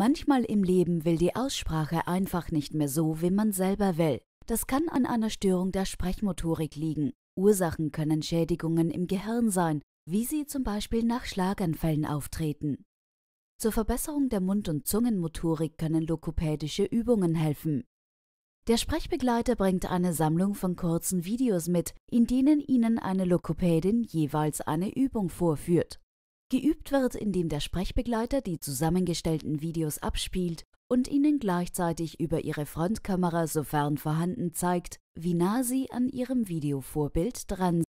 Manchmal im Leben will die Aussprache einfach nicht mehr so, wie man selber will. Das kann an einer Störung der Sprechmotorik liegen. Ursachen können Schädigungen im Gehirn sein, wie sie zum Beispiel nach Schlaganfällen auftreten. Zur Verbesserung der Mund- und Zungenmotorik können lokopädische Übungen helfen. Der Sprechbegleiter bringt eine Sammlung von kurzen Videos mit, in denen Ihnen eine Lokopädin jeweils eine Übung vorführt. Geübt wird, indem der Sprechbegleiter die zusammengestellten Videos abspielt und Ihnen gleichzeitig über Ihre Frontkamera sofern vorhanden zeigt, wie nah Sie an Ihrem Videovorbild dran sind.